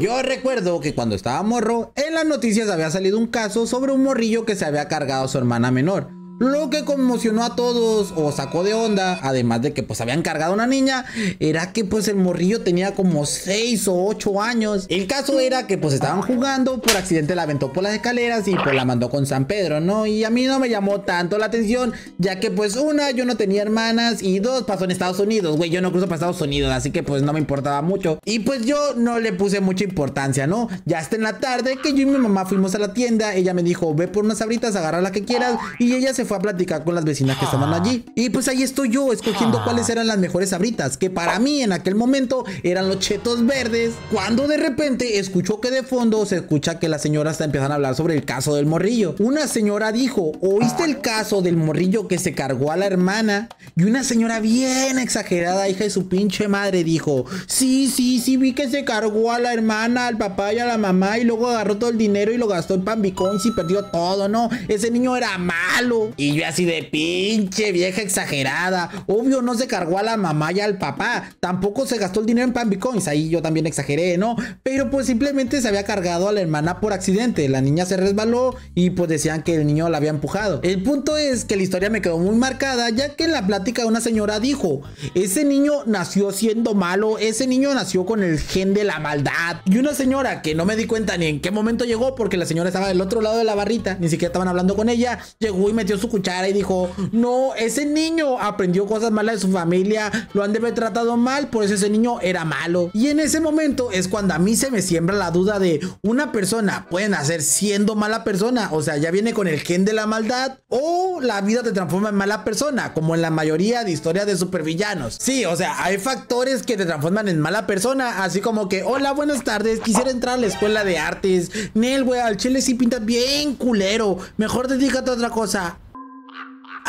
Yo recuerdo que cuando estaba morro, en las noticias había salido un caso sobre un morrillo que se había cargado a su hermana menor. Lo que conmocionó a todos o sacó de onda, además de que pues habían cargado a una niña, era que pues el morrillo tenía como 6 o 8 años. El caso era que pues estaban jugando, por accidente la aventó por las escaleras y pues la mandó con San Pedro, ¿no? Y a mí no me llamó tanto la atención, ya que pues una, yo no tenía hermanas y dos, pasó en Estados Unidos, güey, yo no cruzo para Estados Unidos, así que pues no me importaba mucho. Y pues yo no le puse mucha importancia, ¿no? Ya hasta en la tarde que yo y mi mamá fuimos a la tienda, ella me dijo, ve por unas abritas, agarra la que quieras y ella se fue a platicar con las vecinas que estaban allí. Y pues ahí estoy yo escogiendo ah. cuáles eran las mejores abritas que para mí en aquel momento eran los chetos verdes. Cuando de repente escuchó que de fondo se escucha que las señoras empiezan a hablar sobre el caso del morrillo. Una señora dijo, ¿oíste el caso del morrillo que se cargó a la hermana? Y una señora bien exagerada, hija de su pinche madre, dijo, sí, sí, sí, vi que se cargó a la hermana, al papá y a la mamá y luego agarró todo el dinero y lo gastó en pan y perdió todo, ¿no? Ese niño era malo. Y yo así de pinche vieja exagerada. Obvio, no se cargó a la mamá y al papá. Tampoco se gastó el dinero en pan Ahí yo también exageré, ¿no? Pero pues simplemente se había cargado a la hermana por accidente. La niña se resbaló y pues decían que el niño la había empujado. El punto es que la historia me quedó muy marcada, ya que en la plática una señora dijo: Ese niño nació siendo malo, ese niño nació con el gen de la maldad. Y una señora que no me di cuenta ni en qué momento llegó, porque la señora estaba del otro lado de la barrita, ni siquiera estaban hablando con ella, llegó y metió su y dijo, no, ese niño aprendió cosas malas de su familia, lo han de tratado mal, por eso ese niño era malo. Y en ese momento es cuando a mí se me siembra la duda de una persona puede nacer siendo mala persona, o sea, ya viene con el gen de la maldad, o la vida te transforma en mala persona, como en la mayoría de historias de supervillanos. Sí, o sea, hay factores que te transforman en mala persona, así como que, hola, buenas tardes, quisiera entrar a la escuela de artes. Nel, wey, al chile si pintas bien culero, mejor dedícate a otra cosa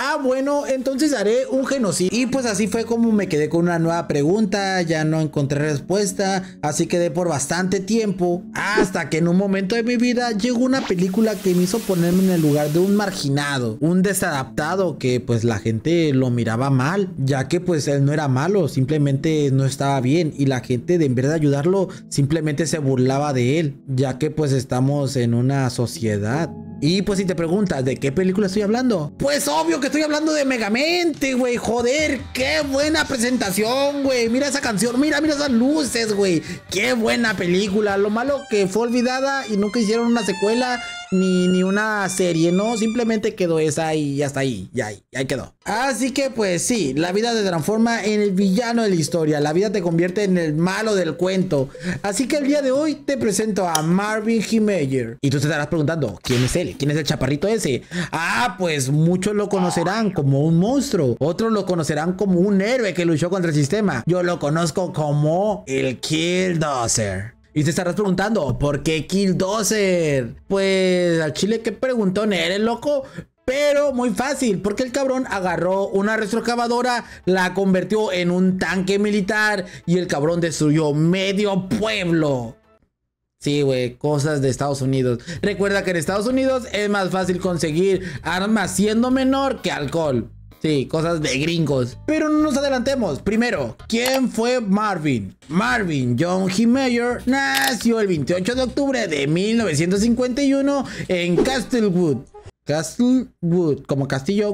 ah, bueno, entonces haré un genocidio. Y pues así fue como me quedé con una nueva pregunta, ya no encontré respuesta, así quedé por bastante tiempo, hasta que en un momento de mi vida llegó una película que me hizo ponerme en el lugar de un marginado, un desadaptado que pues la gente lo miraba mal, ya que pues él no era malo, simplemente no estaba bien y la gente de en vez de ayudarlo simplemente se burlaba de él, ya que pues estamos en una sociedad y pues si te preguntas de qué película estoy hablando, pues obvio que estoy hablando de Megamente, güey. Joder, qué buena presentación, güey. Mira esa canción, mira, mira esas luces, güey. Qué buena película. Lo malo que fue olvidada y nunca hicieron una secuela ni, ni una serie, no, simplemente quedó esa y hasta ahí, ya ahí, ahí quedó. Así que pues sí, la vida te transforma en el villano de la historia, la vida te convierte en el malo del cuento. Así que el día de hoy te presento a Marvin Himeyer. Y tú te estarás preguntando, ¿quién es él? ¿Quién es el chaparrito ese? Ah, pues muchos lo conocerán como un monstruo, otros lo conocerán como un héroe que luchó contra el sistema. Yo lo conozco como el Killdozer. Y te estarás preguntando, ¿por qué Killdozer? Pues al chile que preguntón eres, loco. Pero muy fácil, porque el cabrón agarró una retrocavadora, la convirtió en un tanque militar y el cabrón destruyó medio pueblo. Sí, güey, cosas de Estados Unidos. Recuerda que en Estados Unidos es más fácil conseguir armas siendo menor que alcohol. Sí, cosas de gringos. Pero no nos adelantemos. Primero, ¿quién fue Marvin? Marvin John G. Mayer nació el 28 de octubre de 1951 en Castlewood. Castlewood, como Castillo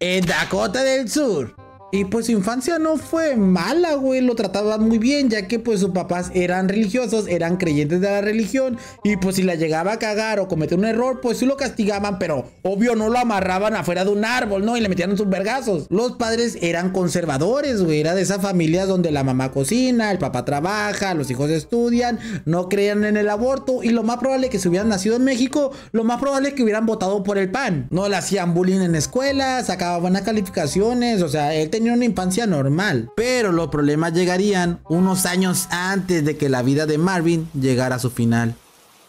en Dakota del Sur. Y pues su infancia no fue mala, güey, lo trataban muy bien, ya que pues sus papás eran religiosos, eran creyentes de la religión, y pues si la llegaba a cagar o cometer un error, pues sí lo castigaban, pero obvio no lo amarraban afuera de un árbol, ¿no? Y le metían sus vergazos. Los padres eran conservadores, güey, era de esas familias donde la mamá cocina, el papá trabaja, los hijos estudian, no creían en el aborto, y lo más probable que se hubieran nacido en México, lo más probable es que hubieran votado por el PAN. No le hacían bullying en escuelas, sacaban las calificaciones, o sea, él te tenía una infancia normal, pero los problemas llegarían unos años antes de que la vida de Marvin llegara a su final.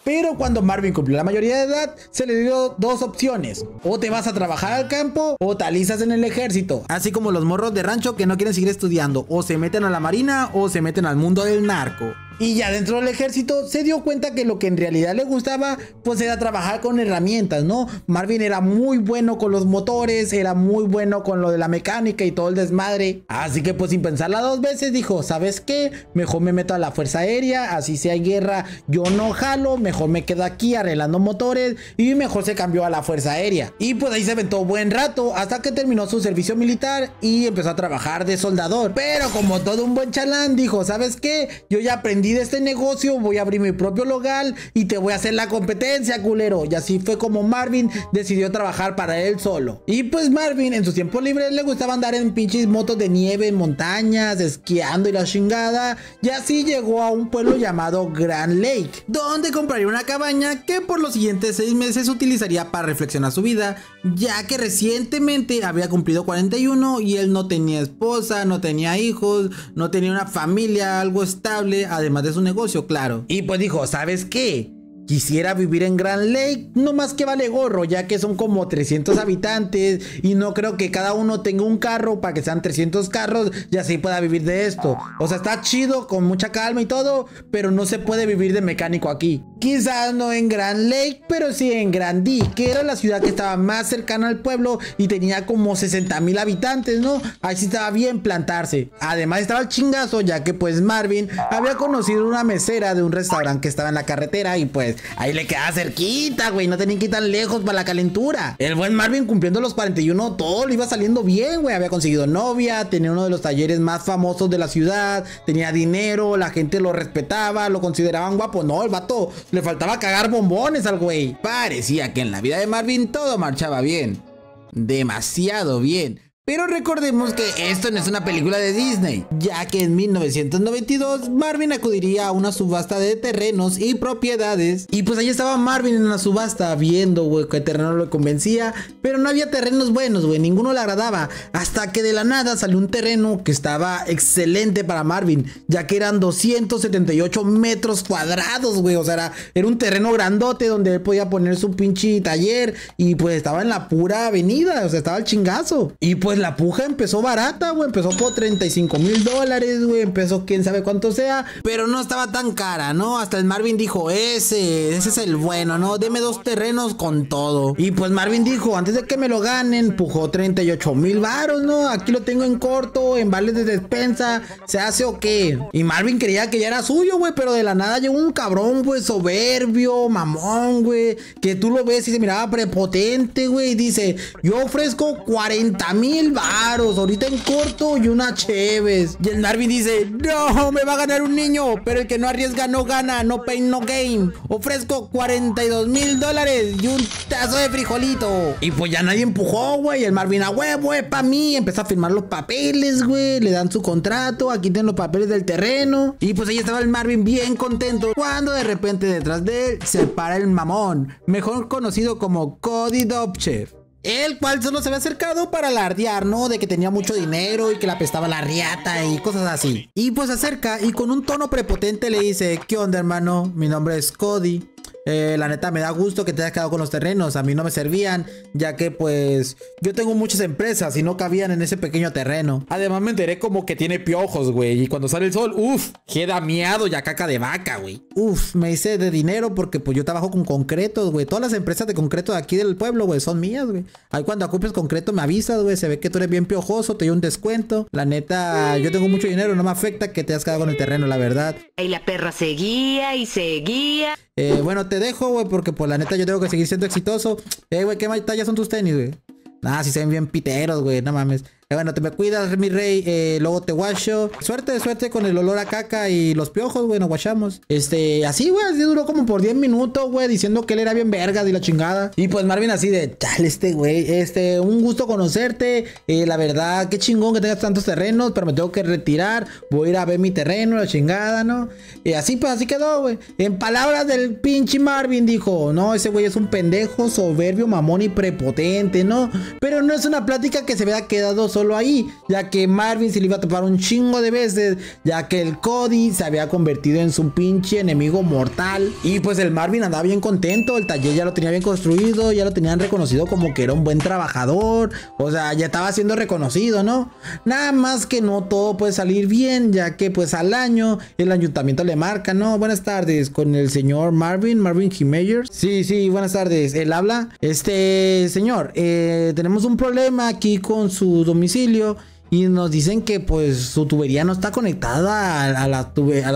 Pero cuando Marvin cumplió la mayoría de edad, se le dio dos opciones. O te vas a trabajar al campo o talizas en el ejército. Así como los morros de rancho que no quieren seguir estudiando. O se meten a la marina o se meten al mundo del narco. Y ya dentro del ejército se dio cuenta que lo que en realidad le gustaba pues era trabajar con herramientas, ¿no? Marvin era muy bueno con los motores, era muy bueno con lo de la mecánica y todo el desmadre. Así que pues sin pensarla dos veces dijo, ¿sabes qué? Mejor me meto a la Fuerza Aérea, así si hay guerra, yo no jalo, mejor me quedo aquí arreglando motores y mejor se cambió a la Fuerza Aérea. Y pues ahí se aventó buen rato hasta que terminó su servicio militar y empezó a trabajar de soldador. Pero como todo un buen chalán dijo, ¿sabes qué? Yo ya aprendí y de este negocio, voy a abrir mi propio local y te voy a hacer la competencia, culero. Y así fue como Marvin decidió trabajar para él solo. Y pues Marvin en su tiempo libre le gustaba andar en pinches motos de nieve, en montañas, esquiando y la chingada. Y así llegó a un pueblo llamado Grand Lake, donde compraría una cabaña que por los siguientes seis meses utilizaría para reflexionar su vida ya que recientemente había cumplido 41 y él no tenía esposa, no tenía hijos, no tenía una familia, algo estable, además de su negocio, claro. Y pues dijo, ¿sabes qué? Quisiera vivir en Grand Lake, no más que vale gorro, ya que son como 300 habitantes y no creo que cada uno tenga un carro para que sean 300 carros y así pueda vivir de esto. O sea, está chido, con mucha calma y todo, pero no se puede vivir de mecánico aquí. Quizás no en Grand Lake, pero sí en Grand que era la ciudad que estaba más cercana al pueblo y tenía como 60 mil habitantes, ¿no? Ahí sí estaba bien plantarse. Además estaba el chingazo, ya que pues Marvin había conocido una mesera de un restaurante que estaba en la carretera y pues Ahí le quedaba cerquita, güey. No tenía que ir tan lejos para la calentura. El buen Marvin cumpliendo los 41, todo le iba saliendo bien, güey. Había conseguido novia, tenía uno de los talleres más famosos de la ciudad, tenía dinero, la gente lo respetaba, lo consideraban guapo. No, el vato le faltaba cagar bombones al güey. Parecía que en la vida de Marvin todo marchaba bien. Demasiado bien. Pero recordemos que esto no es una película de Disney, ya que en 1992 Marvin acudiría a una subasta de terrenos y propiedades. Y pues ahí estaba Marvin en la subasta viendo, güey, el terreno lo convencía, pero no había terrenos buenos, güey, ninguno le agradaba. Hasta que de la nada salió un terreno que estaba excelente para Marvin, ya que eran 278 metros cuadrados, güey, o sea, era, era un terreno grandote donde él podía poner su pinche taller y pues estaba en la pura avenida, o sea, estaba el chingazo. Y pues la puja empezó barata, güey. Empezó por 35 mil dólares, güey. Empezó quién sabe cuánto sea. Pero no estaba tan cara, ¿no? Hasta el Marvin dijo, ese, ese es el bueno, ¿no? Deme dos terrenos con todo. Y pues Marvin dijo, antes de que me lo ganen, Empujó 38 mil varos, ¿no? Aquí lo tengo en corto, en vales de despensa. ¿Se hace o qué? Y Marvin creía que ya era suyo, güey. Pero de la nada llegó un cabrón, güey, soberbio, mamón, güey. Que tú lo ves y se miraba prepotente, güey. Y dice, yo ofrezco 40 mil mil varos ahorita en corto y una Cheves. Y el Marvin dice, no, me va a ganar un niño, pero el que no arriesga no gana, no pain, no game. Ofrezco 42 mil dólares y un tazo de frijolito. Y pues ya nadie empujó, güey. El Marvin a huevo, eh, pa' mí. Empezó a firmar los papeles, güey. Le dan su contrato, aquí tienen los papeles del terreno. Y pues ahí estaba el Marvin bien contento. Cuando de repente detrás de él se para el mamón, mejor conocido como Cody Dobchev el cual solo se había acercado para alardear, ¿no? De que tenía mucho dinero y que la pestaba la riata y cosas así. Y pues se acerca y con un tono prepotente le dice, ¿qué onda hermano? Mi nombre es Cody. Eh, la neta me da gusto que te hayas quedado con los terrenos. A mí no me servían, ya que pues yo tengo muchas empresas y no cabían en ese pequeño terreno. Además me enteré como que tiene piojos, güey. Y cuando sale el sol, uff, queda miado y a caca de vaca, güey. Uff, me hice de dinero porque pues yo trabajo con concretos, güey. Todas las empresas de concreto de aquí del pueblo, güey, son mías, güey. Ahí cuando ocupes concreto me avisas, güey. Se ve que tú eres bien piojoso, te doy un descuento. La neta, yo tengo mucho dinero, no me afecta que te hayas quedado con el terreno, la verdad. Y la perra seguía y seguía. Eh, bueno, te dejo, güey, porque por pues, la neta yo tengo que seguir siendo exitoso. Eh, güey, ¿qué talla son tus tenis, güey? Nah, si se ven bien piteros, güey, no mames. Bueno, te me cuidas, mi rey. Eh, luego te guacho. Suerte, suerte con el olor a caca y los piojos, güey. Nos guachamos. Este, así, güey. Así duró como por 10 minutos, güey. Diciendo que él era bien vergas y la chingada. Y pues Marvin así de, Tal este, güey. Este, un gusto conocerte. Eh, la verdad, qué chingón que tengas tantos terrenos. Pero me tengo que retirar. Voy a ir a ver mi terreno, la chingada, ¿no? Y así, pues así quedó, güey. En palabras del pinche Marvin dijo, no, ese güey es un pendejo, soberbio, mamón y prepotente, ¿no? Pero no es una plática que se vea quedado solo solo ahí, ya que Marvin se le iba a tapar un chingo de veces, ya que el Cody se había convertido en su pinche enemigo mortal. Y pues el Marvin andaba bien contento, el taller ya lo tenía bien construido, ya lo tenían reconocido como que era un buen trabajador, o sea, ya estaba siendo reconocido, ¿no? Nada más que no todo puede salir bien, ya que pues al año el ayuntamiento le marca, ¿no? Buenas tardes, con el señor Marvin, Marvin Jiménez. Sí, sí, buenas tardes, él habla. Este, señor, eh, tenemos un problema aquí con su domicilio y nos dicen que pues su tubería no está conectada a las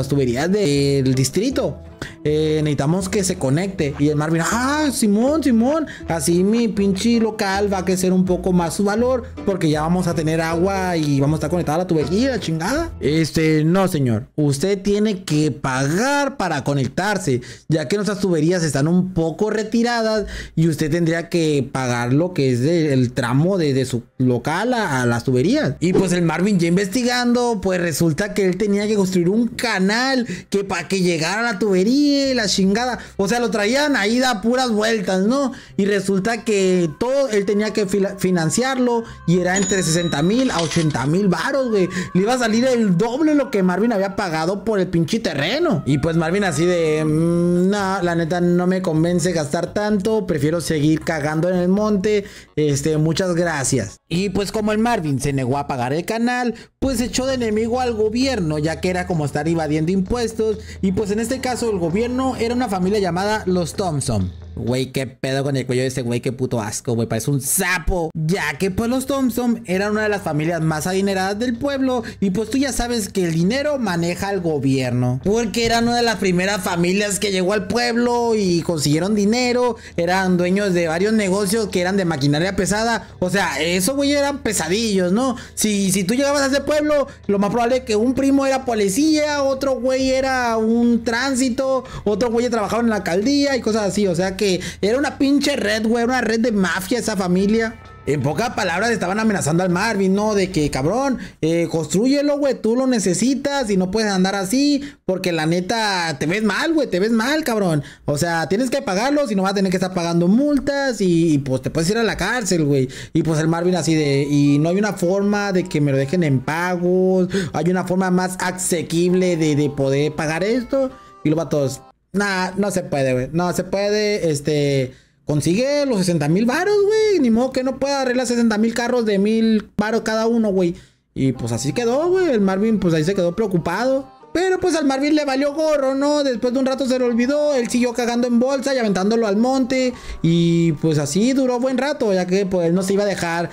tuberías del distrito. Eh, necesitamos que se conecte. Y el Marvin, ah, Simón, Simón, así mi pinche local va a crecer un poco más su valor porque ya vamos a tener agua y vamos a estar conectado a la tubería, chingada. Este, no, señor, usted tiene que pagar para conectarse, ya que nuestras tuberías están un poco retiradas y usted tendría que pagar lo que es el tramo desde su local a, a las tuberías. Y pues el Marvin ya investigando, pues resulta que él tenía que construir un canal que para que llegara a la tubería la chingada. O sea, lo traían ahí da puras vueltas, ¿no? Y resulta que todo, él tenía que financiarlo y era entre 60 mil a 80 mil varos, güey. Le iba a salir el doble lo que Marvin había pagado por el pinche terreno. Y pues Marvin así de, mm, no, la neta no me convence gastar tanto, prefiero seguir cagando en el monte. Este, muchas gracias. Y pues como el Marvin se negó a pagar el canal, pues echó de enemigo al gobierno, ya que era como estar invadiendo impuestos. Y pues en este caso el gobierno era una familia llamada los Thompson. Güey, qué pedo con el cuello de ese güey, qué puto asco, güey, parece un sapo. Ya que pues los Thompson eran una de las familias más adineradas del pueblo y pues tú ya sabes que el dinero maneja al gobierno. Porque eran una de las primeras familias que llegó al pueblo y consiguieron dinero, eran dueños de varios negocios que eran de maquinaria pesada. O sea, esos güey, eran pesadillos, ¿no? Si, si tú llegabas a ese pueblo, lo más probable es que un primo era policía, otro güey era un tránsito, otro güey trabajaba en la alcaldía y cosas así. O sea que era una pinche red, güey, una red de mafia esa familia. En pocas palabras estaban amenazando al Marvin, ¿no? De que, cabrón, eh, construyelo, güey, tú lo necesitas y no puedes andar así porque la neta te ves mal, güey, te ves mal, cabrón. O sea, tienes que pagarlo, si no vas a tener que estar pagando multas y, pues te puedes ir a la cárcel, güey. Y pues el Marvin así de, y no hay una forma de que me lo dejen en pagos, hay una forma más asequible de, poder pagar esto. Y lo a todos Nah, no se puede, güey. No se puede, este. Consigue los 60 mil varos, güey. Ni modo que no pueda arreglar 60 mil carros de mil baros cada uno, güey. Y pues así quedó, güey. El Marvin, pues ahí se quedó preocupado. Pero pues al Marvin le valió gorro, ¿no? Después de un rato se lo olvidó, él siguió cagando en bolsa y aventándolo al monte. Y pues así duró buen rato, ya que pues él no se iba a dejar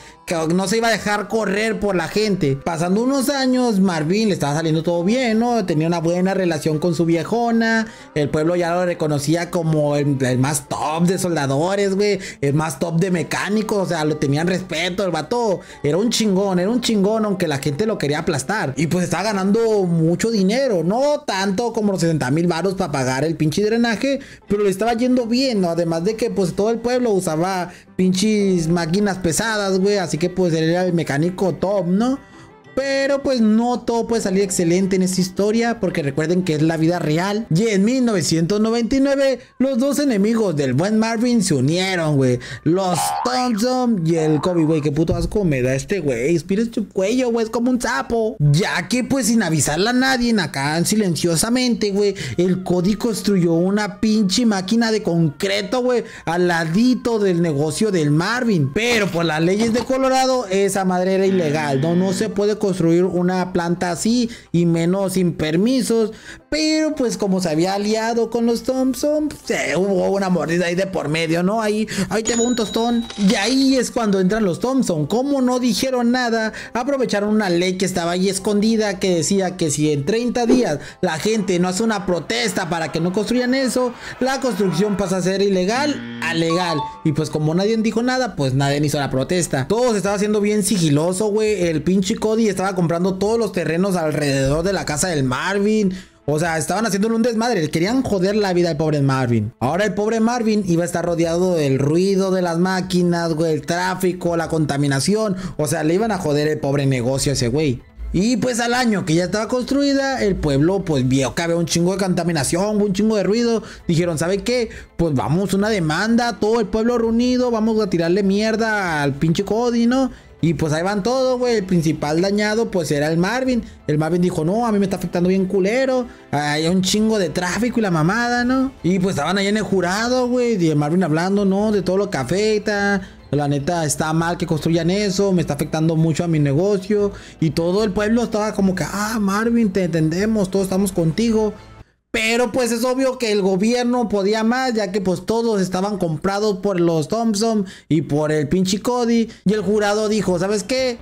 no se iba a dejar correr por la gente. Pasando unos años, Marvin le estaba saliendo todo bien, ¿no? Tenía una buena relación con su viejona. El pueblo ya lo reconocía como el, más top de soldadores, güey. El más top de mecánicos. O sea, lo tenían respeto. El vato era un chingón, era un chingón, aunque la gente lo quería aplastar. Y pues estaba ganando mucho dinero. No tanto como los 60 mil baros para pagar el pinche drenaje, pero le estaba yendo bien, ¿no? Además de que pues todo el pueblo usaba pinches máquinas pesadas, güey. Así que pues era el mecánico top, ¿no? Pero pues no todo puede salir excelente en esta historia porque recuerden que es la vida real. Y en 1999 los dos enemigos del buen Marvin se unieron, güey. Los Thompson y el Kobe, güey. Qué puto asco me da este güey. Espira tu cuello, güey. Es como un sapo. Ya que pues sin avisarle a nadie, acá silenciosamente, güey. El Cody construyó una pinche máquina de concreto, güey. Al ladito del negocio del Marvin. Pero por las leyes de Colorado esa madre era ilegal. No, no se puede construir una planta así y menos sin permisos, pero pues como se había aliado con los Thompson, Se hubo una mordida ahí de por medio, ¿no? Ahí, ahí te va un tostón. Y ahí es cuando entran los Thompson. Como no dijeron nada, aprovecharon una ley que estaba ahí escondida que decía que si en 30 días la gente no hace una protesta para que no construyan eso, la construcción pasa a ser ilegal a legal. Y pues como nadie dijo nada, pues nadie hizo la protesta. Todo se estaba haciendo bien sigiloso, güey. El pinche Cody estaba comprando todos los terrenos alrededor de la casa del Marvin. O sea, estaban haciendo un desmadre. Querían joder la vida al pobre Marvin. Ahora el pobre Marvin iba a estar rodeado del ruido de las máquinas, güey, el tráfico, la contaminación. O sea, le iban a joder el pobre negocio a ese güey. Y pues al año que ya estaba construida, el pueblo pues vio que había un chingo de contaminación, un chingo de ruido. Dijeron, ¿sabe qué? Pues vamos, una demanda, todo el pueblo reunido, vamos a tirarle mierda al pinche Cody, ¿no? Y pues ahí van todos, güey. El principal dañado, pues era el Marvin. El Marvin dijo, no, a mí me está afectando bien culero. Hay un chingo de tráfico y la mamada, ¿no? Y pues estaban ahí en el jurado, güey. Y el Marvin hablando, no, de todo lo que afecta. La neta, está mal que construyan eso, me está afectando mucho a mi negocio. Y todo el pueblo estaba como que, ah, Marvin, te entendemos, todos estamos contigo. Pero pues es obvio que el gobierno podía más, ya que pues todos estaban comprados por los Thompson y por el pinche Cody. Y el jurado dijo, ¿sabes qué?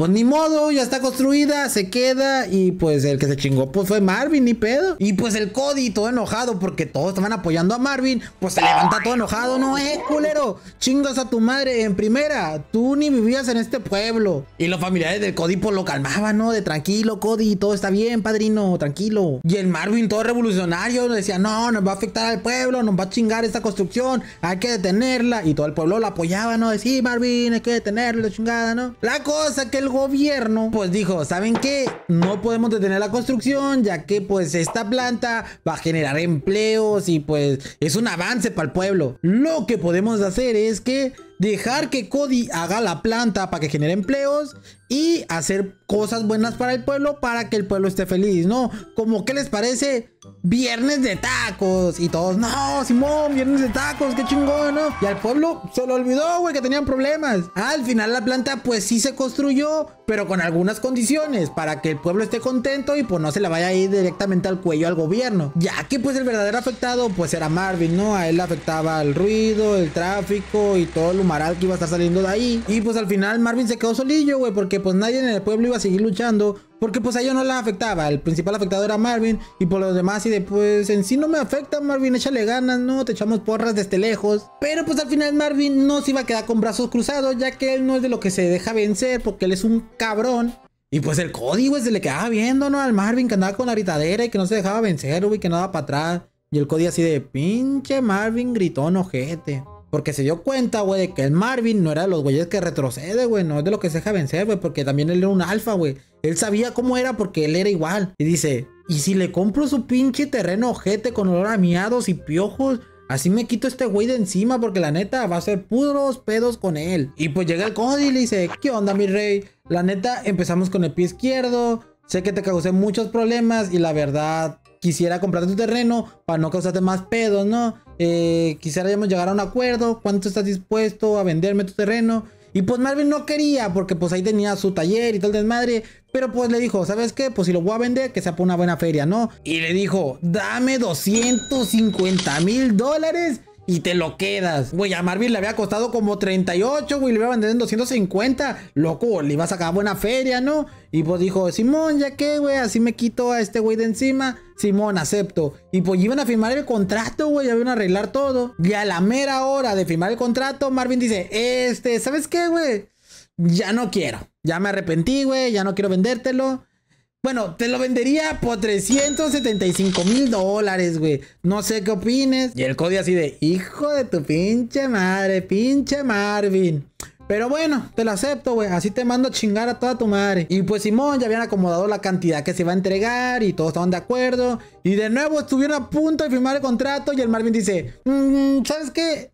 Pues ni modo, ya está construida, se queda. Y pues el que se chingó pues fue Marvin, ni pedo. Y pues el Cody, todo enojado, porque todos estaban apoyando a Marvin. Pues se levanta todo enojado. No, es eh, culero. Chingas a tu madre. En primera, tú ni vivías en este pueblo. Y los familiares del Cody pues lo calmaban, ¿no? De tranquilo, Cody, todo está bien, padrino, tranquilo. Y el Marvin, todo revolucionario, decía, no, nos va a afectar al pueblo, nos va a chingar esta construcción, hay que detenerla. Y todo el pueblo lo apoyaba, ¿no? Decía, Marvin, hay que detenerlo, chingada, ¿no? La cosa que gobierno pues dijo, ¿saben qué? No podemos detener la construcción ya que pues esta planta va a generar empleos y pues es un avance para el pueblo. Lo que podemos hacer es que dejar que Cody haga la planta para que genere empleos y hacer cosas buenas para el pueblo para que el pueblo esté feliz, ¿no? Como que les parece viernes de tacos. Y todos, no, Simón, viernes de tacos, qué chingón, ¿no? Y al pueblo se lo olvidó, güey, que tenían problemas. al final la planta, pues sí se construyó, pero con algunas condiciones, para que el pueblo esté contento y pues no se la vaya a ir directamente al cuello al gobierno. Ya que pues el verdadero afectado, pues era Marvin, ¿no? A él le afectaba el ruido, el tráfico y todo el humaral que iba a estar saliendo de ahí. Y pues al final Marvin se quedó solillo, güey, porque pues nadie en el pueblo iba a seguir luchando porque pues a ellos no la afectaba. El principal afectado era Marvin. Y por los demás, y después pues en sí no me afecta, Marvin, échale ganas, ¿no? Te echamos porras desde lejos. Pero pues al final Marvin no se iba a quedar con brazos cruzados, ya que él no es de lo que se deja vencer, porque él es un cabrón. Y pues el código es se le quedaba viendo, ¿no? Al Marvin que andaba con la gritadera y que no se dejaba vencer, güey, que no para atrás. Y el código así de pinche Marvin gritó, ojete. Porque se dio cuenta, güey, de que el Marvin no era de los güeyes que retrocede, güey. No es de lo que se deja vencer, güey. Porque también él era un alfa, güey. Él sabía cómo era porque él era igual. Y dice, ¿y si le compro su pinche terreno ojete con olor a miados y piojos? Así me quito este güey de encima porque la neta va a ser puros pedos con él. Y pues llega el Cody y le dice, ¿qué onda, mi rey? La neta, empezamos con el pie izquierdo. Sé que te causé muchos problemas y la verdad quisiera comprarte tu terreno para no causarte más pedos, ¿no? eh, quisiéramos llegar a un acuerdo, cuánto estás dispuesto a venderme tu terreno. Y pues Marvin no quería, porque pues ahí tenía su taller y tal desmadre. Pero pues le dijo, ¿sabes qué? Pues si lo voy a vender, que sea por una buena feria, ¿no? Y le dijo, dame 250 mil dólares y te lo quedas. Güey, a Marvin le había costado como 38, güey, le iba a vender en 250. Loco, le iba a sacar buena feria, ¿no? Y pues dijo, Simón, ya que, güey, así me quito a este güey de encima. Simón, acepto. Y pues iban a firmar el contrato, güey, ya iban a arreglar todo. Y a la mera hora de firmar el contrato, Marvin dice, este, ¿sabes qué, güey? Ya no quiero. Ya me arrepentí, güey, ya no quiero vendértelo. Bueno, te lo vendería por 375 mil dólares, güey. No sé qué opines. Y el código así de, hijo de tu pinche madre, pinche Marvin. Pero bueno, te lo acepto, güey. Así te mando a chingar a toda tu madre. Y pues Simón ya habían acomodado la cantidad que se iba a entregar y todos estaban de acuerdo. Y de nuevo estuvieron a punto de firmar el contrato y el Marvin dice, mm, ¿sabes qué?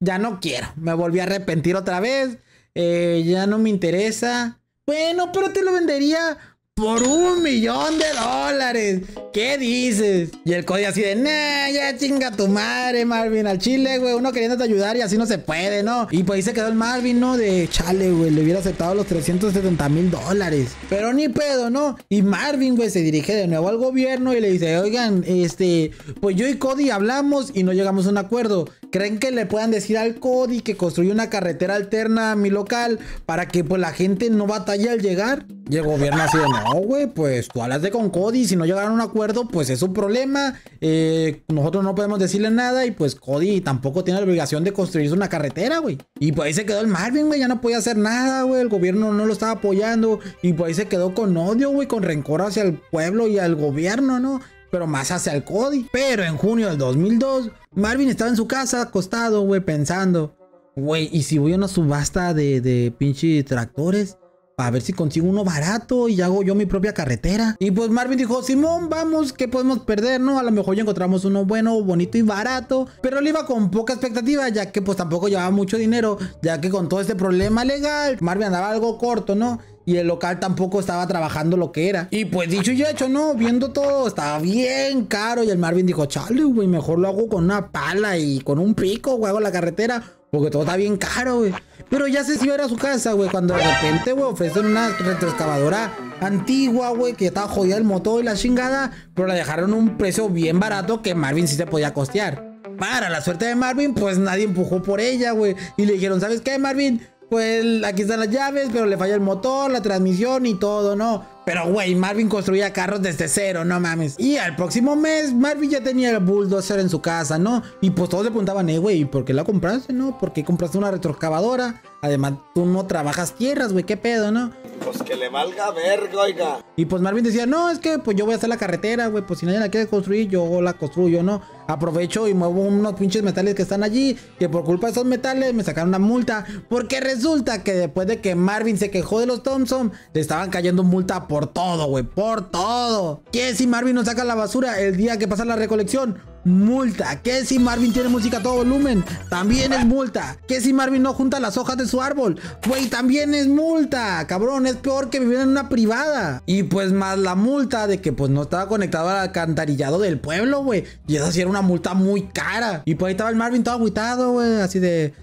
Ya no quiero. Me volví a arrepentir otra vez. Eh, ya no me interesa. Bueno, pero te lo vendería por un millón de dólares. ¿Qué dices? Y el Cody así de, nah, ya chinga tu madre, Marvin, al chile, güey. Uno queriendo te ayudar y así no se puede, ¿no? Y pues ahí se quedó el Marvin, ¿no? De chale, güey, le hubiera aceptado los 370 mil dólares. Pero ni pedo, ¿no? Y Marvin, güey, se dirige de nuevo al gobierno y le dice, oigan, este, pues yo y Cody hablamos y no llegamos a un acuerdo. ¿Creen que le puedan decir al Cody que construye una carretera alterna a mi local para que pues la gente no batalle al llegar? Y el gobierno así de, no, güey, pues tú de con Cody. Si no llegaron a un acuerdo, pues es un problema. Eh, nosotros no podemos decirle nada. Y pues Cody tampoco tiene la obligación de construirse una carretera, güey. Y pues ahí se quedó el Marvin, güey. Ya no podía hacer nada, güey. El gobierno no lo estaba apoyando. Y pues ahí se quedó con odio, güey. Con rencor hacia el pueblo y al gobierno, ¿no? pero más hacia el Cody. Pero en junio del 2002, Marvin estaba en su casa acostado, güey, pensando, güey, ¿y si voy a una subasta de, de pinche tractores? A ver si consigo uno barato y hago yo mi propia carretera. Y pues Marvin dijo, Simón, vamos, ¿qué podemos perder? No, a lo mejor ya encontramos uno bueno, bonito y barato. Pero él iba con poca expectativa, ya que pues tampoco llevaba mucho dinero, ya que con todo este problema legal, Marvin andaba algo corto, ¿no? y el local tampoco estaba trabajando lo que era. Y pues dicho y hecho, no, viendo todo, estaba bien caro. Y el Marvin dijo, chale, güey, mejor lo hago con una pala y con un pico, güey, hago la carretera. Porque todo está bien caro, güey. Pero ya se si era su casa, güey. Cuando de repente, güey, ofrecen una retroexcavadora antigua, güey, que estaba jodida el motor y la chingada. Pero la dejaron un precio bien barato que Marvin sí se podía costear. Para la suerte de Marvin, pues nadie empujó por ella, güey. Y le dijeron, ¿sabes qué, Marvin? Pues aquí están las llaves, pero le falla el motor, la transmisión y todo, ¿no? Pero, güey, Marvin construía carros desde cero, no mames. Y al próximo mes, Marvin ya tenía el bulldozer en su casa, ¿no? Y pues todos le preguntaban, eh, güey, ¿por qué la compraste, no? ¿Por qué compraste una retroexcavadora? Además, tú no trabajas tierras, güey, qué pedo, ¿no? Pues que le valga verga, oiga. Y pues Marvin decía, no, es que pues yo voy a hacer la carretera, güey. Pues si nadie la quiere construir, yo la construyo, ¿no? Aprovecho y muevo unos pinches metales que están allí. Que por culpa de esos metales me sacaron una multa. Porque resulta que después de que Marvin se quejó de los Thompson, le estaban cayendo multa por todo, güey. Por todo. ¿Qué si Marvin no saca la basura el día que pasa la recolección? multa. ¿Qué si Marvin tiene música a todo volumen? También es multa. ¿Qué si Marvin no junta las hojas de su árbol? Güey, también es multa. Cabrón, es peor que vivir en una privada. Y pues más la multa de que pues no estaba conectado al alcantarillado del pueblo, güey. Y esa sí era una multa muy cara. Y pues ahí estaba el Marvin todo agüitado, güey. Así de,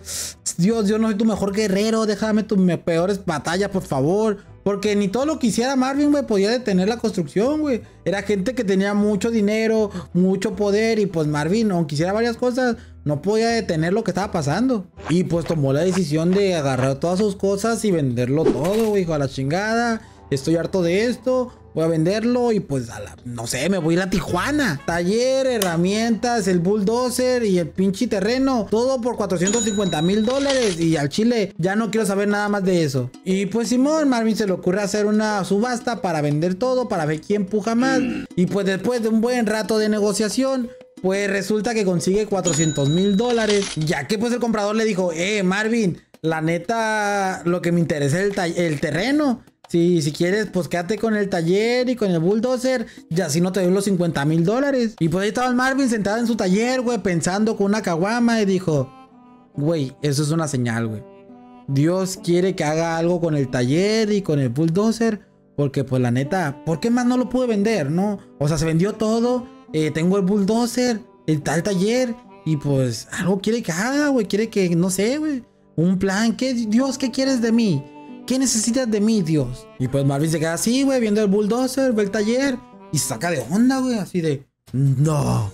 Dios, yo no soy tu mejor guerrero. Déjame tus peores batallas, por favor. Porque ni todo lo quisiera Marvin, güey, podía detener la construcción, güey. Era gente que tenía mucho dinero, mucho poder. Y pues Marvin, aunque quisiera varias cosas, no podía detener lo que estaba pasando. Y pues tomó la decisión de agarrar todas sus cosas y venderlo todo, güey, hijo, a la chingada estoy harto de esto, voy a venderlo y pues no sé, me voy a ir Tijuana. Taller, herramientas, el bulldozer y el pinche terreno. Todo por 450 mil dólares y al chile ya no quiero saber nada más de eso. Y pues Simón, Marvin se le ocurre hacer una subasta para vender todo, para ver quién puja más. Y pues después de un buen rato de negociación, pues resulta que consigue 400 mil dólares. Ya que pues el comprador le dijo, eh, Marvin, la neta, lo que me interesa es el terreno si quieres, pues quédate con el taller y con el bulldozer. Y así no te doy los 50 mil dólares. Y pues ahí estaba el Marvin sentado en su taller, güey, pensando con una caguama. Y dijo, güey, eso es una señal, güey. Dios quiere que haga algo con el taller y con el bulldozer. Porque pues la neta, ¿por qué más no lo pude vender, no? O sea, se vendió todo. Eh, tengo el bulldozer, el tal taller. Y pues algo quiere que haga, güey. Quiere que, no sé, güey. Un plan. ¿Qué, Dios, qué quieres de mí? ¿Qué necesitas de mí, Dios? Y pues Marvin se queda así, güey, viendo el bulldozer, ve el taller y saca de onda, güey, así de, no,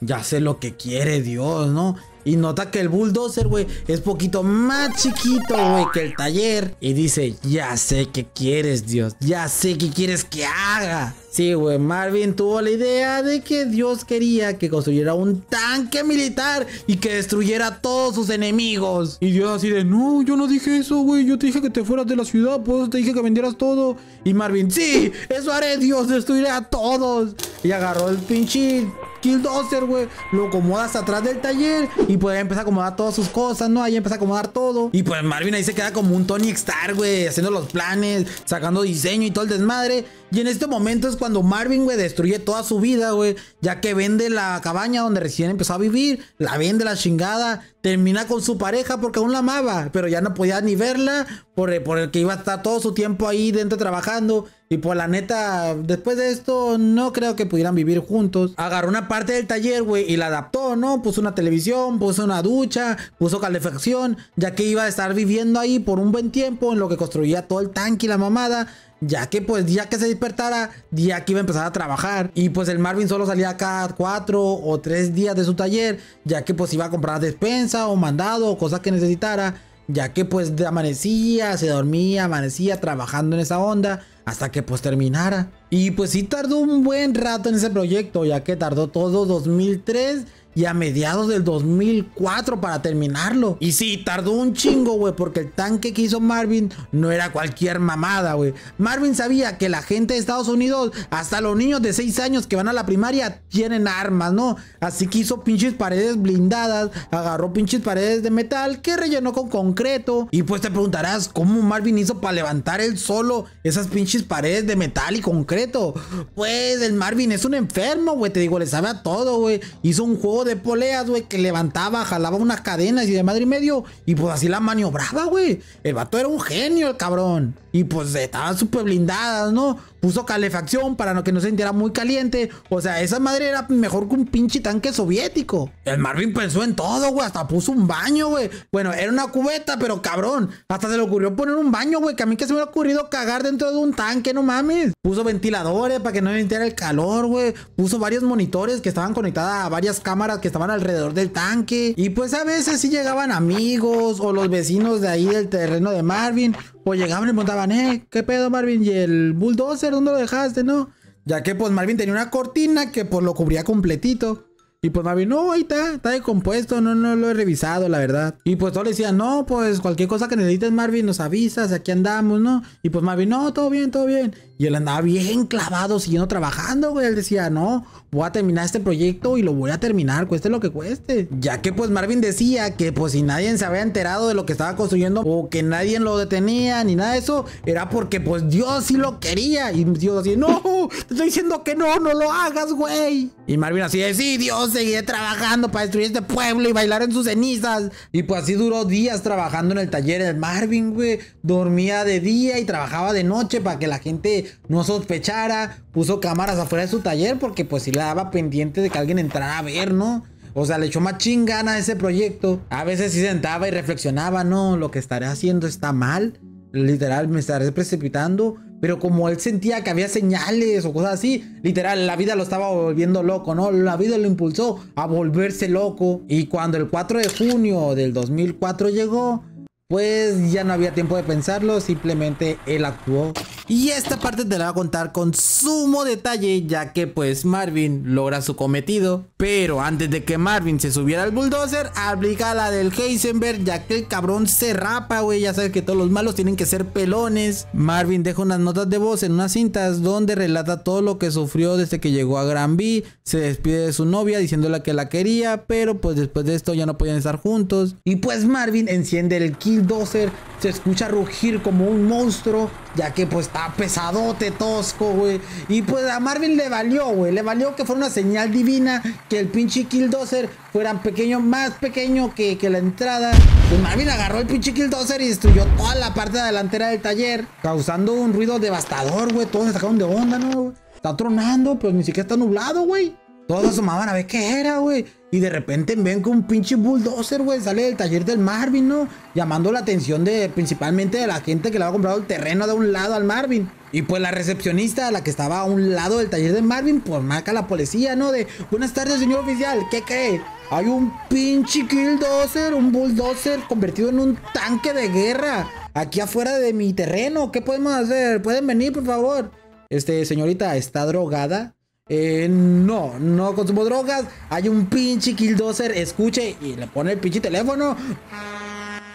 ya sé lo que quiere Dios, ¿no? Y nota que el bulldozer, güey, es poquito más chiquito, güey, que el taller. Y dice, ya sé que quieres, Dios. Ya sé qué quieres que haga. Sí, güey, Marvin tuvo la idea de que Dios quería que construyera un tanque militar y que destruyera a todos sus enemigos. Y Dios así de, no, yo no dije eso, güey, yo te dije que te fueras de la ciudad, pues te dije que vendieras todo. Y Marvin, sí, eso haré, Dios, destruiré a todos. Y agarró el pinche Killdozer, güey. Lo hasta atrás del taller y pues ahí empieza a acomodar todas sus cosas, ¿no? Ahí empieza a acomodar todo. Y pues Marvin ahí se queda como un Tony Star, güey, haciendo los planes, sacando diseño y todo el desmadre. Y en este momento es cuando Marvin, güey, destruye toda su vida, güey. Ya que vende la cabaña donde recién empezó a vivir. La vende la chingada. Termina con su pareja porque aún la amaba. Pero ya no podía ni verla. Por, por el que iba a estar todo su tiempo ahí dentro trabajando. Y por pues, la neta, después de esto, no creo que pudieran vivir juntos. Agarró una parte del taller, güey, y la adaptó, ¿no? Puso una televisión, puso una ducha, puso calefacción. Ya que iba a estar viviendo ahí por un buen tiempo. En lo que construía todo el tanque y la mamada ya que pues ya que se despertara, ya que iba a empezar a trabajar. Y pues el Marvin solo salía cada cuatro o tres días de su taller, ya que pues iba a comprar despensa o mandado o cosas que necesitara, ya que pues amanecía, se dormía, amanecía trabajando en esa onda hasta que pues terminara. Y pues sí tardó un buen rato en ese proyecto, ya que tardó todo 2003 y a mediados del 2004 para terminarlo. Y sí, tardó un chingo, güey, porque el tanque que hizo Marvin no era cualquier mamada, güey. Marvin sabía que la gente de Estados Unidos, hasta los niños de 6 años que van a la primaria, tienen armas, ¿no? Así que hizo pinches paredes blindadas, agarró pinches paredes de metal que rellenó con concreto. Y pues te preguntarás, ¿cómo Marvin hizo para levantar el solo esas pinches paredes de metal y concreto? Pues el Marvin es un enfermo, güey, te digo, le sabe a todo, güey. Hizo un juego de poleas, güey, que levantaba, jalaba unas cadenas y de madre y medio. Y pues así la maniobraba, güey. El vato era un genio, el cabrón. Y pues estaban súper blindadas, ¿no? puso calefacción para que no se sintiera muy caliente. O sea, esa madre era mejor que un pinche tanque soviético. El Marvin pensó en todo, güey. Hasta puso un baño, güey. Bueno, era una cubeta, pero cabrón. Hasta se le ocurrió poner un baño, güey. Que a mí que se me hubiera ocurrido cagar dentro de un tanque, no mames. Puso ventiladores para que no sintiera el calor, güey. Puso varios monitores que estaban conectados a varias cámaras que estaban alrededor del tanque. Y pues a veces sí llegaban amigos o los vecinos de ahí del terreno de Marvin. O llegaban y preguntaban, eh, ¿qué pedo, Marvin? ¿Y el bulldozer? ¿dónde lo dejaste? No. Ya que pues Marvin tenía una cortina que pues lo cubría completito. Y pues Marvin, no, ahí está, está decompuesto, no, no lo he revisado, la verdad. Y pues todos le decían, no, pues cualquier cosa que necesites, Marvin, nos avisas, aquí andamos, ¿no? Y pues Marvin, no, todo bien, todo bien. Y él andaba bien clavado, siguiendo trabajando, güey. Él decía, no, voy a terminar este proyecto y lo voy a terminar, cueste lo que cueste. Ya que pues Marvin decía que pues si nadie se había enterado de lo que estaba construyendo o que nadie lo detenía ni nada de eso, era porque pues Dios sí lo quería. Y Dios así, no, te estoy diciendo que no, no lo hagas, güey. Y Marvin así, sí, Dios, seguiré trabajando para destruir este pueblo y bailar en sus cenizas. Y pues así duró días trabajando en el taller de Marvin, güey. Dormía de día y trabajaba de noche para que la gente no sospechara, puso cámaras afuera de su taller porque pues si le daba pendiente de que alguien entrara a ver, ¿no? O sea, le echó más chingana a ese proyecto. A veces sí sentaba y reflexionaba, no, lo que estaré haciendo está mal. Literal, me estaré precipitando. Pero como él sentía que había señales o cosas así, literal, la vida lo estaba volviendo loco, ¿no? La vida lo impulsó a volverse loco. Y cuando el 4 de junio del 2004 llegó, pues ya no había tiempo de pensarlo, simplemente él actuó. Y esta parte te la va a contar con sumo detalle ya que pues Marvin logra su cometido. Pero antes de que Marvin se subiera al bulldozer, aplica la del Heisenberg ya que el cabrón se rapa, güey. Ya sabes que todos los malos tienen que ser pelones. Marvin deja unas notas de voz en unas cintas donde relata todo lo que sufrió desde que llegó a Granby. Se despide de su novia diciéndole que la quería, pero pues después de esto ya no podían estar juntos. Y pues Marvin enciende el Killdozer, se escucha rugir como un monstruo ya que pues Está ah, pesadote, tosco, güey. Y pues a Marvin le valió, güey. Le valió que fuera una señal divina que el pinche Killdozer fuera pequeño, más pequeño que, la entrada. Pues Marvin agarró el pinche Killdozer y destruyó toda la parte delantera del taller, causando un ruido devastador, güey. Todos se sacaron de onda, ¿no? Está tronando, pero ni siquiera está nublado, güey. Todos asomaban a ver qué era, güey. Y de repente ven que un pinche bulldozer, güey, sale del taller del Marvin, ¿no? Llamando la atención de principalmente de la gente que le ha comprado el terreno de un lado al Marvin. Y pues la recepcionista, la que estaba a un lado del taller del Marvin, pues marca la policía, ¿no? De, buenas tardes, señor oficial, ¿qué qué, Hay un pinche killdozer, un bulldozer convertido en un tanque de guerra. Aquí afuera de mi terreno, ¿qué podemos hacer? ¿Pueden venir, por favor? Este, señorita, ¿está drogada? Eh, no, no consumo drogas. Hay un pinche killdozer, escuche y le pone el pinche teléfono.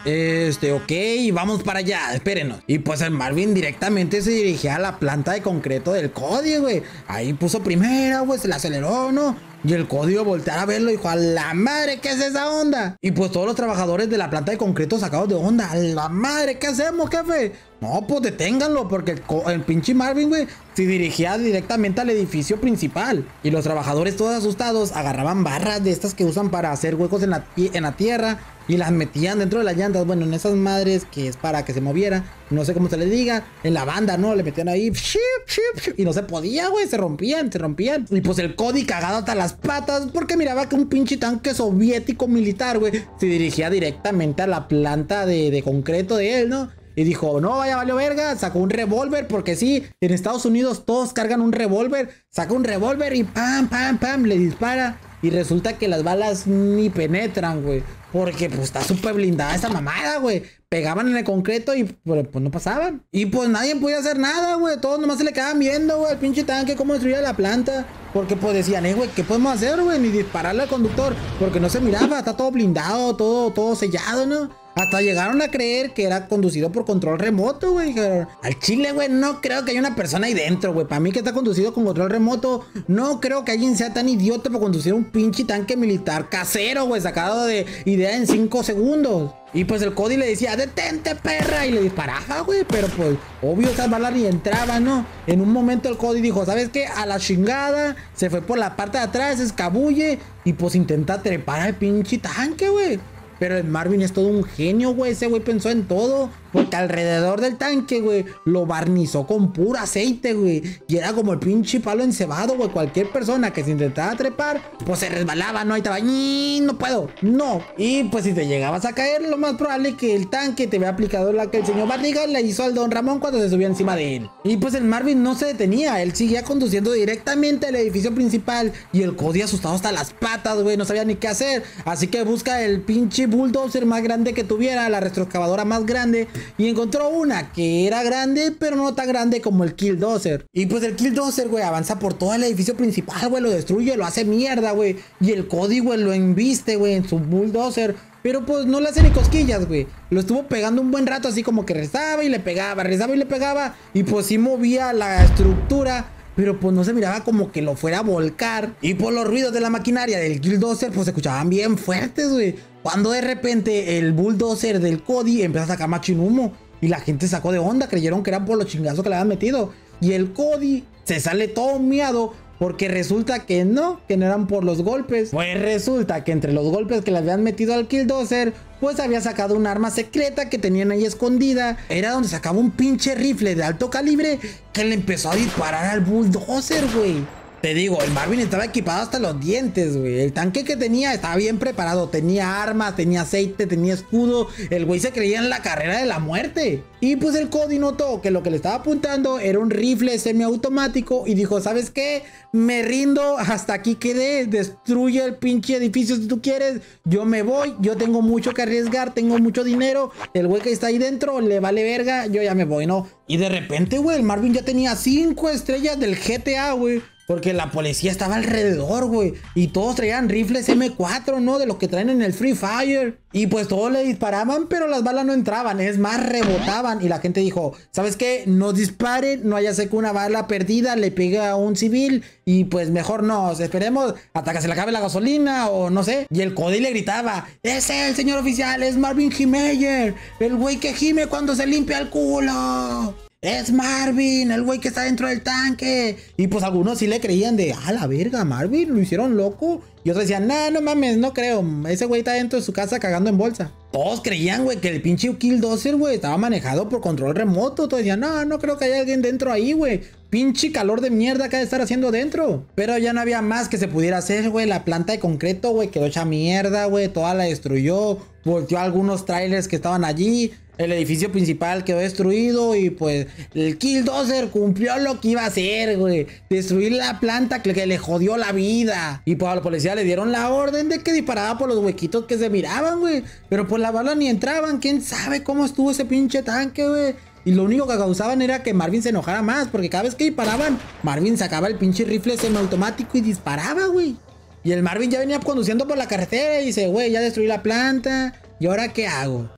Este, ok, vamos para allá, espérenos. Y pues el Marvin directamente se dirigía a la planta de concreto del código, güey. Ahí puso primera, güey, se la aceleró, ¿no? Y el código voltear a verlo y dijo, a la madre, ¿qué es esa onda? Y pues todos los trabajadores de la planta de concreto sacados de onda, a la madre, ¿qué hacemos, jefe? No, pues deténganlo, porque el, el pinche Marvin, güey, se dirigía directamente al edificio principal. Y los trabajadores todos asustados agarraban barras de estas que usan para hacer huecos en la, en la tierra y las metían dentro de las llantas. Bueno, en esas madres que es para que se moviera, no sé cómo se les diga, en la banda, ¿no? Le metían ahí y no se podía, güey, se rompían, se rompían. Y pues el Cody cagado hasta las patas porque miraba que un pinche tanque soviético militar, güey, se dirigía directamente a la planta de, concreto de él, ¿no? Y dijo, no, vaya, valió verga, sacó un revólver, porque sí, en Estados Unidos todos cargan un revólver, saca un revólver y pam, pam, pam, le dispara y resulta que las balas ni penetran, güey. Porque pues está súper blindada esa mamada, güey. Pegaban en el concreto y pues, no pasaban. Y pues nadie podía hacer nada, güey. Todos nomás se le quedaban viendo, güey, al pinche tanque, cómo destruía la planta. Porque pues decían, eh, güey, ¿qué podemos hacer, güey? Ni dispararle al conductor. Porque no se miraba, está todo blindado, todo, todo sellado, ¿no? Hasta llegaron a creer que era conducido por control remoto, güey. Al chile, güey, no creo que haya una persona ahí dentro, güey. Para mí que está conducido con control remoto, no creo que alguien sea tan idiota para conducir un pinche tanque militar casero, güey, sacado de idea en 5 segundos. Y pues el Cody le decía, detente, perra. Y le disparaba, güey. Pero pues, obvio, esas balas ni entraban, ¿no? En un momento el Cody dijo, ¿sabes qué? A la chingada. Se fue por la parte de atrás, escabulle. Y pues intenta trepar al pinche tanque, güey. Pero el Marvin es todo un genio, güey. Ese güey pensó en todo. Porque alrededor del tanque, güey, lo barnizó con puro aceite, güey. Y era como el pinche palo encebado, güey. Cualquier persona que se intentaba trepar, pues se resbalaba, ¿no? Ahí estaba, no puedo, no. Y pues si te llegabas a caer, lo más probable es que el tanque te vea aplicado la que el señor Barriga le hizo al don Ramón cuando se subía encima de él. Y pues el Marvin no se detenía, él seguía conduciendo directamente al edificio principal. Y el Cody asustado hasta las patas, güey, no sabía ni qué hacer. Así que busca el pinche bulldozer más grande que tuviera, la retroexcavadora más grande y encontró una que era grande, pero no tan grande como el Killdozer. Y pues el Killdozer, güey, avanza por todo el edificio principal, güey, lo destruye, lo hace mierda, güey. Y el Cody, güey, lo inviste, güey, en su bulldozer. Pero pues no le hace ni cosquillas, güey. Lo estuvo pegando un buen rato, así como que rezaba y le pegaba, rezaba y le pegaba. Y pues sí movía la estructura pero pues no se miraba como que lo fuera a volcar. Y por pues, los ruidos de la maquinaria del Killdozer, pues se escuchaban bien fuertes, güey. Cuando de repente el bulldozer del Cody empezó a sacar humo y la gente sacó de onda, creyeron que eran por los chingazos que le habían metido. Y el Cody se sale todo miado porque resulta que no, que no eran por los golpes. Pues resulta que entre los golpes que le habían metido al Killdozer, pues había sacado un arma secreta que tenían ahí escondida. Era donde sacaba un pinche rifle de alto calibre que le empezó a disparar al Bulldozer, güey. Te digo, el Marvin estaba equipado hasta los dientes, güey. El tanque que tenía estaba bien preparado. Tenía armas, tenía aceite, tenía escudo. El güey se creía en la carrera de la muerte. Y pues el Cody notó que lo que le estaba apuntando era un rifle semiautomático y dijo, ¿sabes qué? Me rindo, hasta aquí quedé. Destruye el pinche edificio si tú quieres. Yo me voy, yo tengo mucho que arriesgar, tengo mucho dinero. El güey que está ahí dentro le vale verga, yo ya me voy, ¿no? Y de repente, güey, el Marvin ya tenía cinco estrellas del GTA, güey. Porque la policía estaba alrededor, güey. Y todos traían rifles M4, ¿no? De los que traen en el Free Fire. Y pues todos le disparaban, pero las balas no entraban. Es más, rebotaban. Y la gente dijo, ¿sabes qué? No disparen, no haya seco una bala perdida le pegue a un civil. Y pues mejor nos esperemos hasta que se le acabe la gasolina o no sé. Y el Cody le gritaba, es el señor oficial, es Marvin Himeyer! El güey que gime cuando se limpia el culo es Marvin, el güey que está dentro del tanque. Y pues algunos sí le creían de, ah, la verga, Marvin, lo hicieron loco. Y otros decían, no, no mames, no creo. Ese güey está dentro de su casa cagando en bolsa. Todos creían, güey, que el pinche Killdozer, güey, estaba manejado por control remoto. Todos decían, no, no creo que haya alguien dentro ahí, güey. Pinche calor de mierda que ha de estar haciendo dentro. Pero ya no había más que se pudiera hacer, güey. La planta de concreto, güey, quedó hecha mierda, güey. Toda la destruyó. Volteó algunos trailers que estaban allí. El edificio principal quedó destruido y pues el Killdozer cumplió lo que iba a hacer, güey. Destruir la planta que, le jodió la vida. Y pues a la policía le dieron la orden de que disparaba por los huequitos que se miraban, güey. Pero pues la bala ni entraban. ¿Quién sabe cómo estuvo ese pinche tanque, güey? Y lo único que causaban era que Marvin se enojara más. Porque cada vez que disparaban, Marvin sacaba el pinche rifle semiautomático y disparaba, güey. Y el Marvin ya venía conduciendo por la carretera y dice, güey, ya destruí la planta. ¿Y ahora qué hago?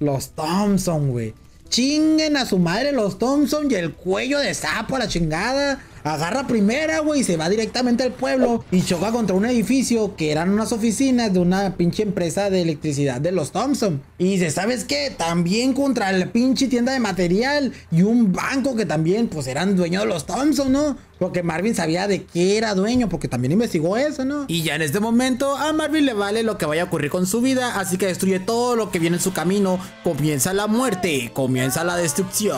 Los Thompson, güey. Chinguen a su madre los Thompson y el cuello de sapo a la chingada. Agarra primera, güey, se va directamente al pueblo y choca contra un edificio que eran unas oficinas de una pinche empresa de electricidad de los Thompson. Y dice, ¿sabes qué? También contra la pinche tienda de material y un banco que también, pues, eran dueños de los Thompson, ¿no? Porque Marvin sabía de qué era dueño, porque también investigó eso, ¿no? Y ya en este momento a Marvin le vale lo que vaya a ocurrir con su vida, así que destruye todo lo que viene en su camino. Comienza la muerte, comienza la destrucción.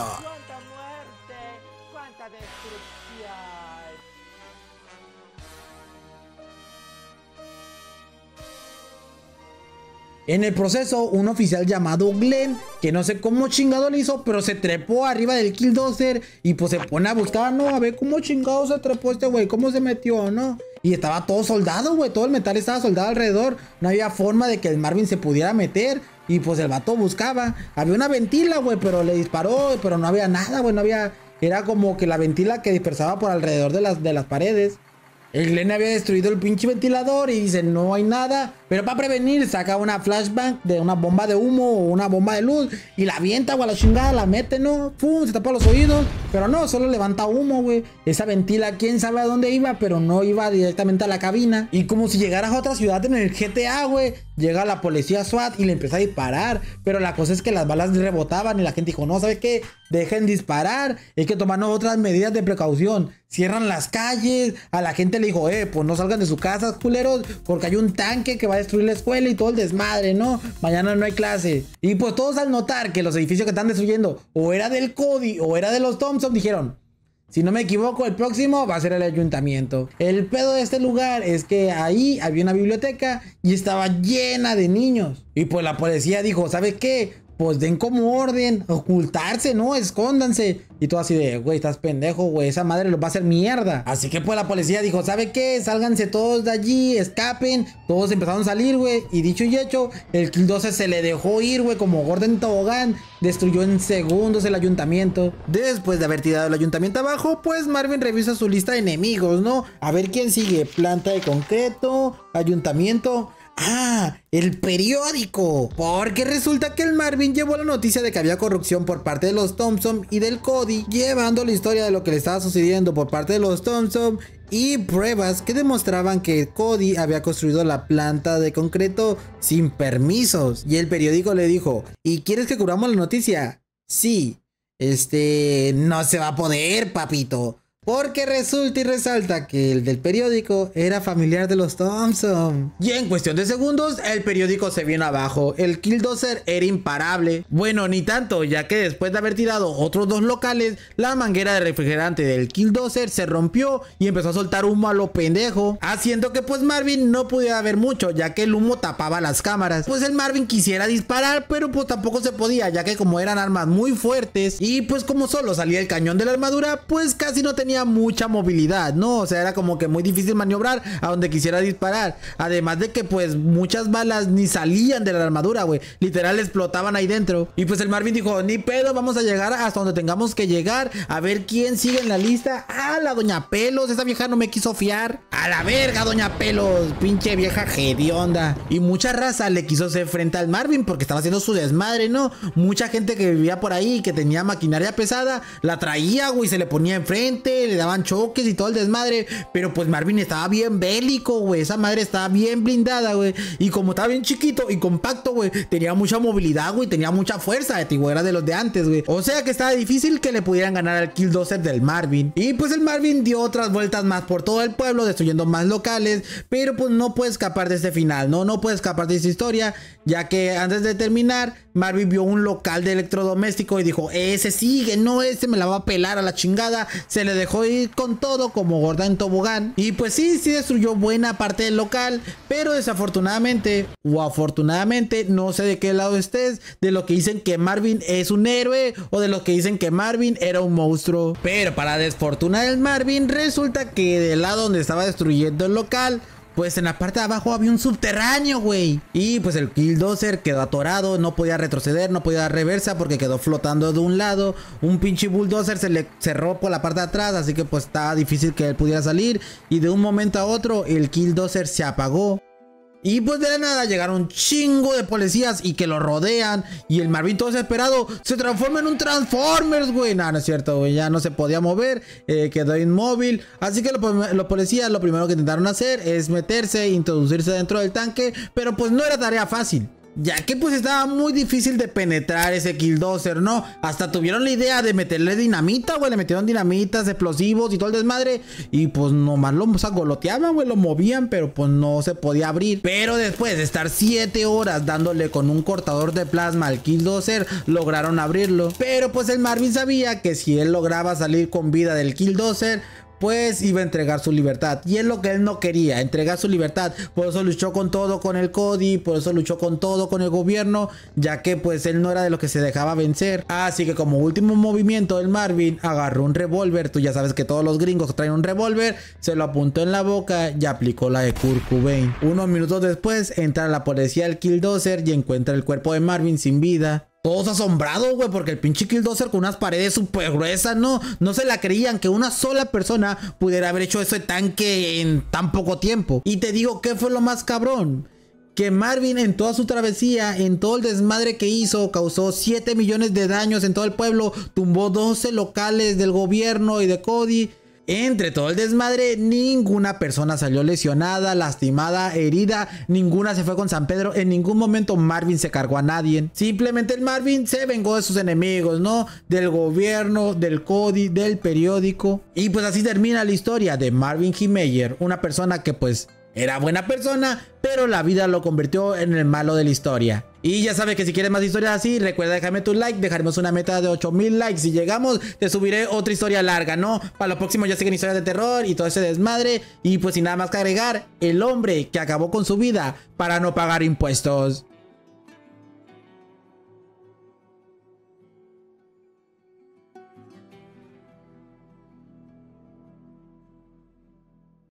En el proceso, un oficial llamado Glenn, que no sé cómo chingado le hizo, pero se trepó arriba del Killdozer y pues se pone a buscar, ¿no? A ver cómo chingado se trepó este güey, cómo se metió, ¿no? Y estaba todo soldado, güey, todo el metal estaba soldado alrededor. No había forma de que el Marvin se pudiera meter. Y pues el vato buscaba. Había una ventila, güey, pero le disparó, pero no había nada, güey, no había... Era como que la ventila que dispersaba por alrededor de las, de las paredes. El Glenn había destruido el pinche ventilador y dice, no hay nada. Pero para prevenir, saca una flashback de una bomba de humo o una bomba de luz y la avienta, o a la chingada, la mete, ¿no? ¡Pum! Se tapa los oídos. Pero no, solo levanta humo, güey. Esa ventila, quién sabe a dónde iba, pero no iba directamente a la cabina. Y como si llegaras a otra ciudad en el GTA, güey. Llega la policía SWAT y le empieza a disparar. Pero la cosa es que las balas rebotaban y la gente dijo, no, ¿sabes qué? Dejen disparar. Hay que tomar otras medidas de precaución. Cierran las calles. A la gente le dijo, eh, pues no salgan de sus casas, culeros. Porque hay un tanque que va a destruir la escuela y todo el desmadre, ¿no? Mañana no hay clase. Y pues todos al notar que los edificios que están destruyendo o era del Cody o era de los Thompson, dijeron, si no me equivoco, el próximo va a ser el ayuntamiento. El pedo de este lugar es que ahí había una biblioteca y estaba llena de niños. Y pues la policía dijo, ¿sabes qué? pues den como orden, ocultarse, ¿no? Escóndanse. Y todo así de, güey, estás pendejo, güey, esa madre los va a hacer mierda. Así que pues la policía dijo, ¿sabe qué? Sálganse todos de allí, escapen. Todos empezaron a salir, güey. Y dicho y hecho, el Kill 12 se le dejó ir, güey, como Gordon Tobogán. Destruyó en segundos el ayuntamiento. Después de haber tirado el ayuntamiento abajo, pues Marvin revisa su lista de enemigos, ¿no? A ver quién sigue. Planta de concreto, ayuntamiento. Ah, el periódico. Porque resulta que el Marvin llevó la noticia de que había corrupción por parte de los Thompson y del Cody, llevando la historia de lo que le estaba sucediendo por parte de los Thompson y pruebas que demostraban que Cody había construido la planta de concreto sin permisos. Y el periódico le dijo, ¿y quieres que cubramos la noticia? Sí. Este, no se va a poder, papito. Porque resulta y resalta que el del periódico era familiar de los Thompson. Y en cuestión de segundos, el periódico se vino abajo. El Killdozer era imparable. Bueno, ni tanto, ya que después de haber tirado otros dos locales, la manguera de refrigerante del Killdozer se rompió y empezó a soltar humo a lo pendejo. Haciendo que pues Marvin no pudiera ver mucho, ya que el humo tapaba las cámaras. Pues el Marvin quisiera disparar, pero pues tampoco se podía, ya que como eran armas muy fuertes y pues como solo salía el cañón de la armadura, pues casi no tenía mucha movilidad, ¿no? O sea, era como que muy difícil maniobrar a donde quisiera disparar. Además de que, pues, muchas balas ni salían de la armadura, güey. Literal explotaban ahí dentro. Y pues el Marvin dijo, ni pedo, vamos a llegar hasta donde tengamos que llegar. A ver quién sigue en la lista. Ah, la doña Pelos, esa vieja no me quiso fiar. A la verga, doña Pelos, pinche vieja gedionda. Y mucha raza le quiso hacer frente al Marvin porque estaba haciendo su desmadre, ¿no? Mucha gente que vivía por ahí, que tenía maquinaria pesada, la traía, güey, se le ponía enfrente le daban choques y todo el desmadre. Pero pues Marvin estaba bien bélico, güey. Esa madre estaba bien blindada, güey. Y como estaba bien chiquito y compacto, güey. Tenía mucha movilidad, güey. Tenía mucha fuerza, de Era de los de antes, güey. O sea que estaba difícil que le pudieran ganar al Kill 12 del Marvin. Y pues el Marvin dio otras vueltas más por todo el pueblo, destruyendo más locales. Pero pues no puede escapar de este final, ¿no? No puede escapar de esta historia. Ya que antes de terminar, Marvin vio un local de electrodoméstico y dijo, ese sigue, no, ese me la va a pelar a la chingada. Se le dejó con todo como gorda en tobogán. Y pues sí, sí destruyó buena parte del local, pero desafortunadamente o afortunadamente, no sé de qué lado estés, de lo que dicen que Marvin es un héroe o de lo que dicen que Marvin era un monstruo. Pero para desfortuna del Marvin, resulta que del lado donde estaba destruyendo el local, pues en la parte de abajo había un subterráneo, güey. Y pues el Killdozer quedó atorado, no podía retroceder, no podía dar reversa porque quedó flotando de un lado. Un pinche bulldozer se le cerró por la parte de atrás, así que pues estaba difícil que él pudiera salir. Y de un momento a otro, el Killdozer se apagó. Y pues de la nada llegaron un chingo de policías y que lo rodean. Y el Marvin todo desesperado se transforma en un Transformers, güey. No, es cierto, güey. Ya no se podía mover. Eh, quedó inmóvil. Así que los, policías lo primero que intentaron hacer es meterse, e introducirse dentro del tanque. Pero pues no era tarea fácil. Ya que pues estaba muy difícil de penetrar ese Killdozer, ¿no? Hasta tuvieron la idea de meterle dinamita, güey. Le metieron dinamitas, explosivos y todo el desmadre. Y pues nomás lo o goloteaban, güey. Lo movían, pero pues no se podía abrir. Pero después de estar 7 horas dándole con un cortador de plasma al Killdozer, lograron abrirlo. Pero pues el Marvin sabía que si él lograba salir con vida del Killdozer, pues iba a entregar su libertad. Y es lo que él no quería, entregar su libertad. Por eso luchó con todo con el CODI, por eso luchó con todo con el gobierno, ya que pues él no era de los que se dejaba vencer. Así que como último movimiento, el Marvin agarró un revólver. Tú ya sabes que todos los gringos traen un revólver, se lo apuntó en la boca y aplicó la de Kurt Unos minutos después entra la policía del Killdozer y encuentra el cuerpo de Marvin sin vida todos asombrados, güey, porque el pinche Killdozer con unas paredes super gruesas, ¿no? No se la creían que una sola persona pudiera haber hecho ese tanque en tan poco tiempo. Y te digo, ¿qué fue lo más cabrón? Que Marvin en toda su travesía, en todo el desmadre que hizo, causó 7 millones de daños en todo el pueblo, tumbó 12 locales del gobierno y de Cody entre todo el desmadre, ninguna persona salió lesionada, lastimada, herida, ninguna se fue con San Pedro. En ningún momento Marvin se cargó a nadie. Simplemente el Marvin se vengó de sus enemigos, ¿no? Del gobierno, del Cody, del periódico. Y pues así termina la historia de Marvin Himeyer, una persona que pues era buena persona, pero la vida lo convirtió en el malo de la historia. Y ya sabes que si quieres más historias así, recuerda dejarme tu like, dejaremos una meta de 8000 likes. Si llegamos, te subiré otra historia larga, ¿no? Para lo próximo ya siguen historias de terror y todo ese desmadre. Y pues sin nada más que agregar, el hombre que acabó con su vida para no pagar impuestos.